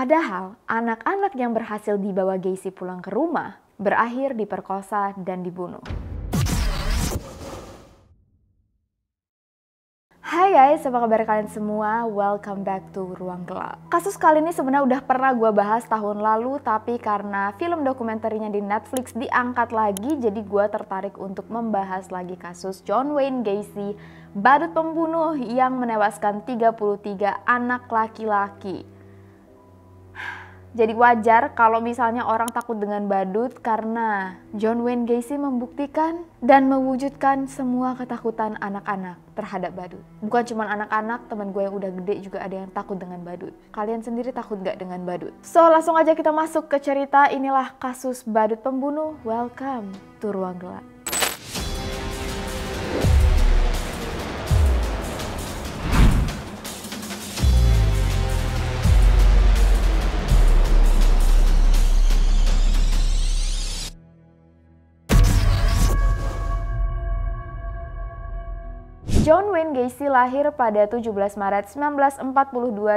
Padahal anak-anak yang berhasil dibawa Gacy pulang ke rumah berakhir diperkosa dan dibunuh. Hai guys, apa kabar kalian semua? Welcome back to Ruang Gelap. Kasus kali ini sebenarnya udah pernah gue bahas tahun lalu, tapi karena film dokumenterinya di Netflix diangkat lagi, jadi gue tertarik untuk membahas lagi kasus John Wayne Gacy, badut pembunuh yang menewaskan 33 anak laki-laki. Jadi wajar kalau misalnya orang takut dengan badut karena John Wayne Gacy membuktikan dan mewujudkan semua ketakutan anak-anak terhadap badut. Bukan cuma anak-anak, teman gue yang udah gede juga ada yang takut dengan badut. Kalian sendiri takut gak dengan badut? So langsung aja kita masuk ke cerita inilah kasus badut pembunuh. Welcome to Ruang Gelap. John Wayne Gacy lahir pada 17 Maret 1942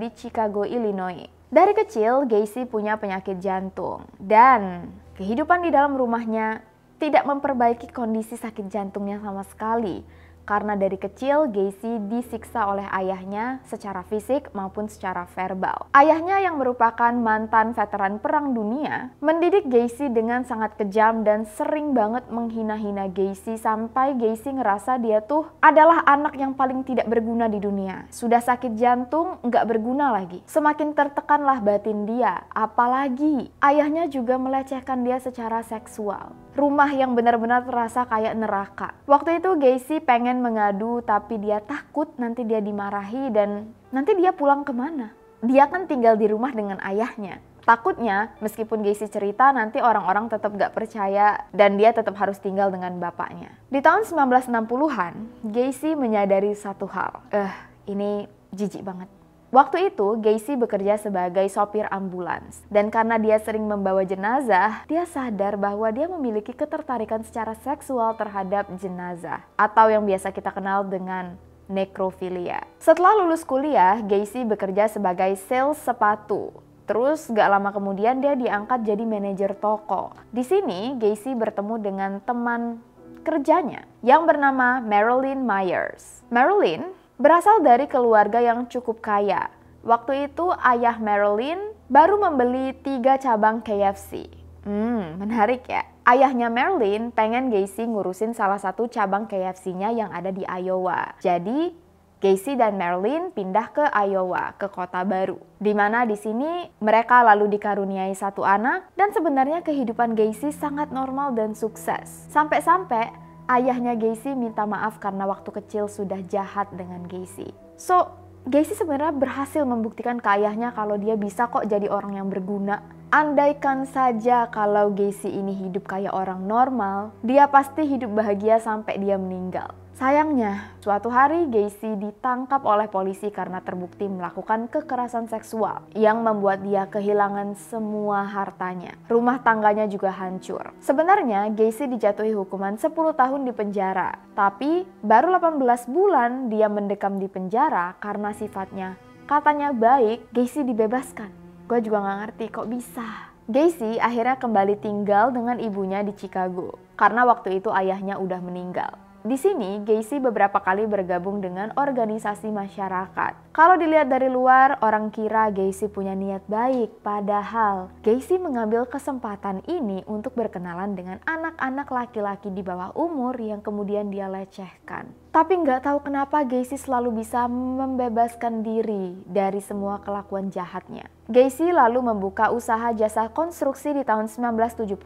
di Chicago, Illinois. Dari kecil, Gacy punya penyakit jantung dan kehidupan di dalam rumahnya tidak memperbaiki kondisi sakit jantungnya sama sekali. Karena dari kecil, Gacy disiksa oleh ayahnya secara fisik maupun secara verbal. Ayahnya yang merupakan mantan veteran perang dunia, mendidik Gacy dengan sangat kejam dan sering banget menghina-hina Gacy sampai Gacy ngerasa dia tuh adalah anak yang paling tidak berguna di dunia. Sudah sakit jantung, nggak berguna lagi. Semakin tertekanlah batin dia, apalagi ayahnya juga melecehkan dia secara seksual. Rumah yang benar-benar terasa kayak neraka. Waktu itu Gacy pengen pengen mengadu tapi dia takut nanti dia dimarahi dan nanti dia pulang kemana? Dia kan tinggal di rumah dengan ayahnya. Takutnya meskipun Gacy cerita nanti orang-orang tetap gak percaya dan dia tetap harus tinggal dengan bapaknya. Di tahun 1960-an, Gacy menyadari satu hal. Eh, ini jijik banget. Waktu itu, Gacy bekerja sebagai sopir ambulans. Dan karena dia sering membawa jenazah, dia sadar bahwa dia memiliki ketertarikan secara seksual terhadap jenazah. Atau yang biasa kita kenal dengan nekrofilia. Setelah lulus kuliah, Gacy bekerja sebagai sales sepatu. Terus gak lama kemudian dia diangkat jadi manajer toko. Di sini Gacy bertemu dengan teman kerjanya yang bernama Marilyn Myers. Marilyn Berasal dari keluarga yang cukup kaya, waktu itu ayah Marilyn baru membeli tiga cabang KFC. Hmm, menarik ya. Ayahnya Marilyn pengen Gacy ngurusin salah satu cabang KFC-nya yang ada di Iowa. Jadi, Gacy dan Marilyn pindah ke Iowa, ke kota baru. Di mana di sini mereka lalu dikaruniai satu anak dan sebenarnya kehidupan Gacy sangat normal dan sukses. Sampai-sampai ayahnya Gacy minta maaf karena waktu kecil sudah jahat dengan Gacy. So, Gacy sebenarnya berhasil membuktikan ke ayahnya kalau dia bisa kok jadi orang yang berguna. Andaikan saja kalau Gacy ini hidup kayak orang normal, dia pasti hidup bahagia sampai dia meninggal. Sayangnya, suatu hari Gacy ditangkap oleh polisi karena terbukti melakukan kekerasan seksual yang membuat dia kehilangan semua hartanya. Rumah tangganya juga hancur. Sebenarnya Gacy dijatuhi hukuman 10 tahun di penjara, tapi baru 18 bulan dia mendekam di penjara karena sifatnya katanya baik, Gacy dibebaskan. Gue juga gak ngerti kok bisa. Gacy akhirnya kembali tinggal dengan ibunya di Chicago karena waktu itu ayahnya udah meninggal. Di sini, Gacy beberapa kali bergabung dengan organisasi masyarakat. Kalau dilihat dari luar, orang kira Gacy punya niat baik, padahal Gacy mengambil kesempatan ini untuk berkenalan dengan anak-anak laki-laki di bawah umur yang kemudian dia lecehkan. Tapi nggak tahu kenapa Gacy selalu bisa membebaskan diri dari semua kelakuan jahatnya. Gacy lalu membuka usaha jasa konstruksi di tahun 1971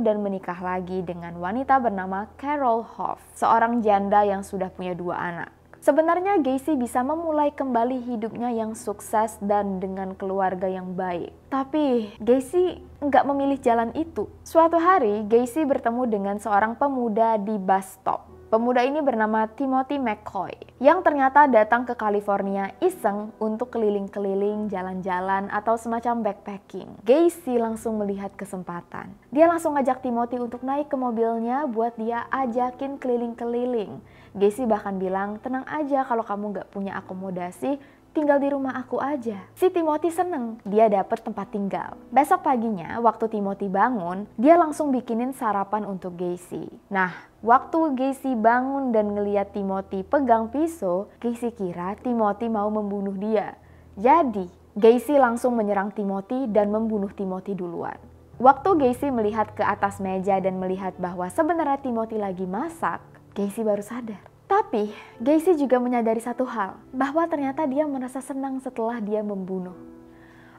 dan menikah lagi dengan wanita bernama Carol Hoff, seorang janda yang sudah punya dua anak. Sebenarnya Gacy bisa memulai kembali hidupnya yang sukses dan dengan keluarga yang baik. Tapi Gacy nggak memilih jalan itu. Suatu hari Gacy bertemu dengan seorang pemuda di bus stop. Pemuda ini bernama Timothy McCoy yang ternyata datang ke California iseng untuk keliling-keliling, jalan-jalan, atau semacam backpacking. Gacy langsung melihat kesempatan. Dia langsung ngajak Timothy untuk naik ke mobilnya buat dia ajakin keliling-keliling. Gacy bahkan bilang, tenang aja kalau kamu nggak punya akomodasi, tinggal di rumah aku aja. Si Timothy seneng, dia dapet tempat tinggal. Besok paginya, waktu Timothy bangun, dia langsung bikinin sarapan untuk Gacy. Nah, Waktu Gacy bangun dan ngeliat Timothy pegang pisau, Gacy kira Timothy mau membunuh dia. Jadi, Gacy langsung menyerang Timothy dan membunuh Timothy duluan. Waktu Gacy melihat ke atas meja dan melihat bahwa sebenarnya Timothy lagi masak, Gacy baru sadar. Tapi, Gacy juga menyadari satu hal, bahwa ternyata dia merasa senang setelah dia membunuh.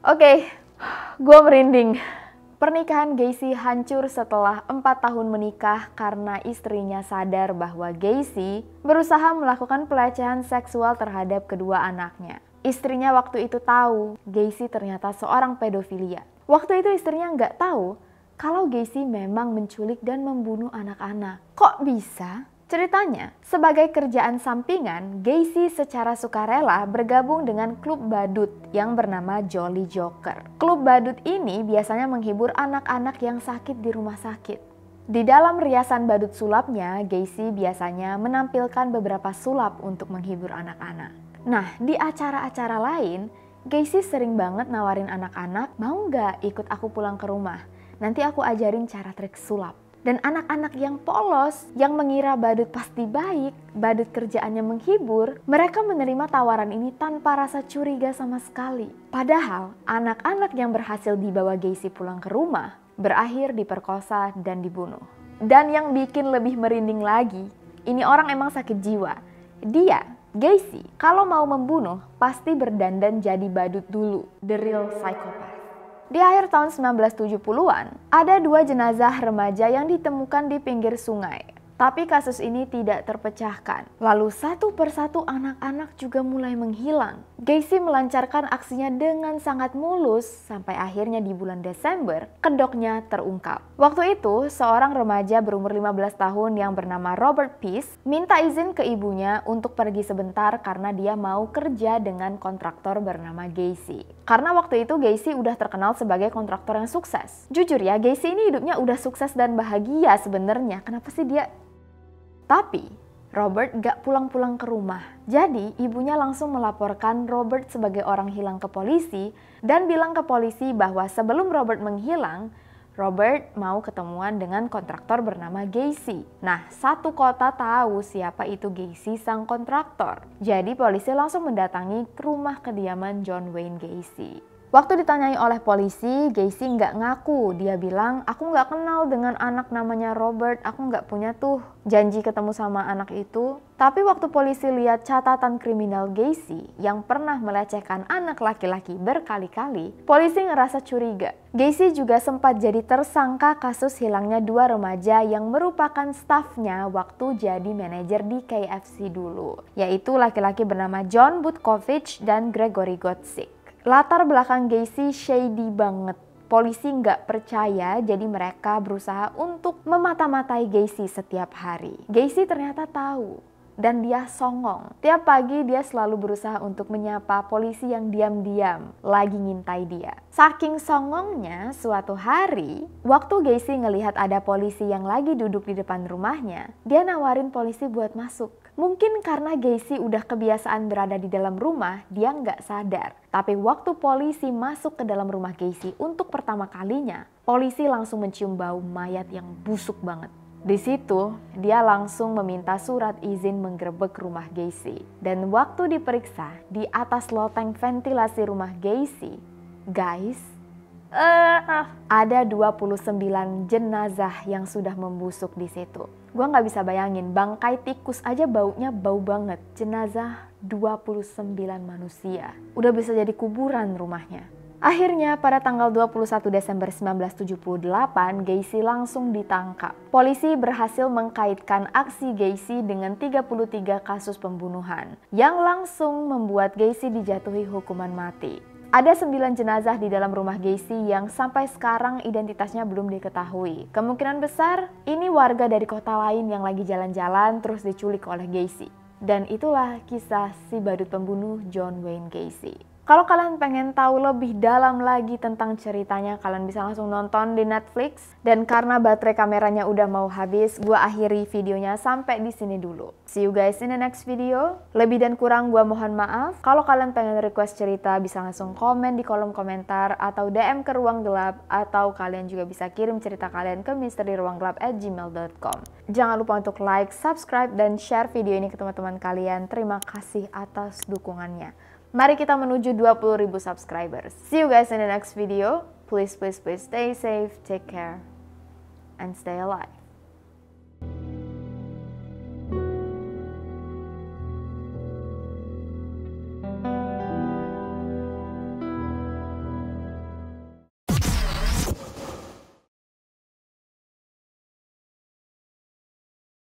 Oke, okay, gue merinding. Pernikahan Gacy hancur setelah empat tahun menikah karena istrinya sadar bahwa Gacy berusaha melakukan pelecehan seksual terhadap kedua anaknya. Istrinya waktu itu tahu Gacy ternyata seorang pedofilia. Waktu itu istrinya nggak tahu kalau Gacy memang menculik dan membunuh anak-anak. Kok bisa? Ceritanya, sebagai kerjaan sampingan, Gacy secara sukarela bergabung dengan klub badut yang bernama Jolly Joker. Klub badut ini biasanya menghibur anak-anak yang sakit di rumah sakit. Di dalam riasan badut sulapnya, Gacy biasanya menampilkan beberapa sulap untuk menghibur anak-anak. Nah, di acara-acara lain, Gacy sering banget nawarin anak-anak, mau nggak ikut aku pulang ke rumah? Nanti aku ajarin cara trik sulap. Dan anak-anak yang polos, yang mengira badut pasti baik, badut kerjaannya menghibur, mereka menerima tawaran ini tanpa rasa curiga sama sekali. Padahal, anak-anak yang berhasil dibawa Gacy pulang ke rumah, berakhir diperkosa dan dibunuh. Dan yang bikin lebih merinding lagi, ini orang emang sakit jiwa. Dia, Gacy, kalau mau membunuh, pasti berdandan jadi badut dulu. The real psychopath. Di akhir tahun 1970-an, ada dua jenazah remaja yang ditemukan di pinggir sungai. Tapi kasus ini tidak terpecahkan. Lalu satu persatu anak-anak juga mulai menghilang. Gacy melancarkan aksinya dengan sangat mulus sampai akhirnya di bulan Desember, kedoknya terungkap. Waktu itu, seorang remaja berumur 15 tahun yang bernama Robert Peace minta izin ke ibunya untuk pergi sebentar karena dia mau kerja dengan kontraktor bernama Gacy. Karena waktu itu Gacy udah terkenal sebagai kontraktor yang sukses. Jujur ya, Gacy ini hidupnya udah sukses dan bahagia sebenarnya. Kenapa sih dia? Tapi Robert gak pulang-pulang ke rumah. Jadi ibunya langsung melaporkan Robert sebagai orang hilang ke polisi dan bilang ke polisi bahwa sebelum Robert menghilang, Robert mau ketemuan dengan kontraktor bernama Gacy. Nah, satu kota tahu siapa itu Gacy sang kontraktor. Jadi polisi langsung mendatangi rumah kediaman John Wayne Gacy. Waktu ditanyai oleh polisi, Gacy nggak ngaku. Dia bilang, aku nggak kenal dengan anak namanya Robert, aku nggak punya tuh janji ketemu sama anak itu. Tapi waktu polisi lihat catatan kriminal Gacy yang pernah melecehkan anak laki-laki berkali-kali, polisi ngerasa curiga. Gacy juga sempat jadi tersangka kasus hilangnya dua remaja yang merupakan stafnya waktu jadi manajer di KFC dulu, yaitu laki-laki bernama John Butkovich dan Gregory Gottsik. Latar belakang Gacy shady banget. Polisi nggak percaya, jadi mereka berusaha untuk memata-matai Gacy setiap hari. Gacy ternyata tahu dan dia songong. Tiap pagi dia selalu berusaha untuk menyapa polisi yang diam-diam lagi ngintai dia. Saking songongnya, suatu hari waktu Gacy ngelihat ada polisi yang lagi duduk di depan rumahnya, dia nawarin polisi buat masuk. Mungkin karena Gacy udah kebiasaan berada di dalam rumah, dia nggak sadar. Tapi waktu polisi masuk ke dalam rumah Gacy untuk pertama kalinya, polisi langsung mencium bau mayat yang busuk banget. Di situ, dia langsung meminta surat izin menggerebek rumah Gacy. Dan waktu diperiksa, di atas loteng ventilasi rumah Gacy, guys, uh, ada 29 jenazah yang sudah membusuk di situ. Gua nggak bisa bayangin, bangkai tikus aja baunya bau banget. Jenazah 29 manusia. Udah bisa jadi kuburan rumahnya. Akhirnya, pada tanggal 21 Desember 1978, Gacy langsung ditangkap. Polisi berhasil mengkaitkan aksi Gacy dengan 33 kasus pembunuhan, yang langsung membuat Gacy dijatuhi hukuman mati. Ada sembilan jenazah di dalam rumah Gacy yang sampai sekarang identitasnya belum diketahui. Kemungkinan besar ini warga dari kota lain yang lagi jalan-jalan terus diculik oleh Gacy. Dan itulah kisah si badut pembunuh John Wayne Gacy. Kalau kalian pengen tahu lebih dalam lagi tentang ceritanya, kalian bisa langsung nonton di Netflix. Dan karena baterai kameranya udah mau habis, gue akhiri videonya sampai di sini dulu. See you guys in the next video. Lebih dan kurang gue mohon maaf. Kalau kalian pengen request cerita, bisa langsung komen di kolom komentar atau DM ke Ruang Gelap atau kalian juga bisa kirim cerita kalian ke misteri ruang misteriruanggelap@gmail.com. Jangan lupa untuk like, subscribe, dan share video ini ke teman-teman kalian. Terima kasih atas dukungannya. Mari kita menuju 20.000 subscribers. See you guys in the next video. Please, please, please stay safe, take care, and stay alive.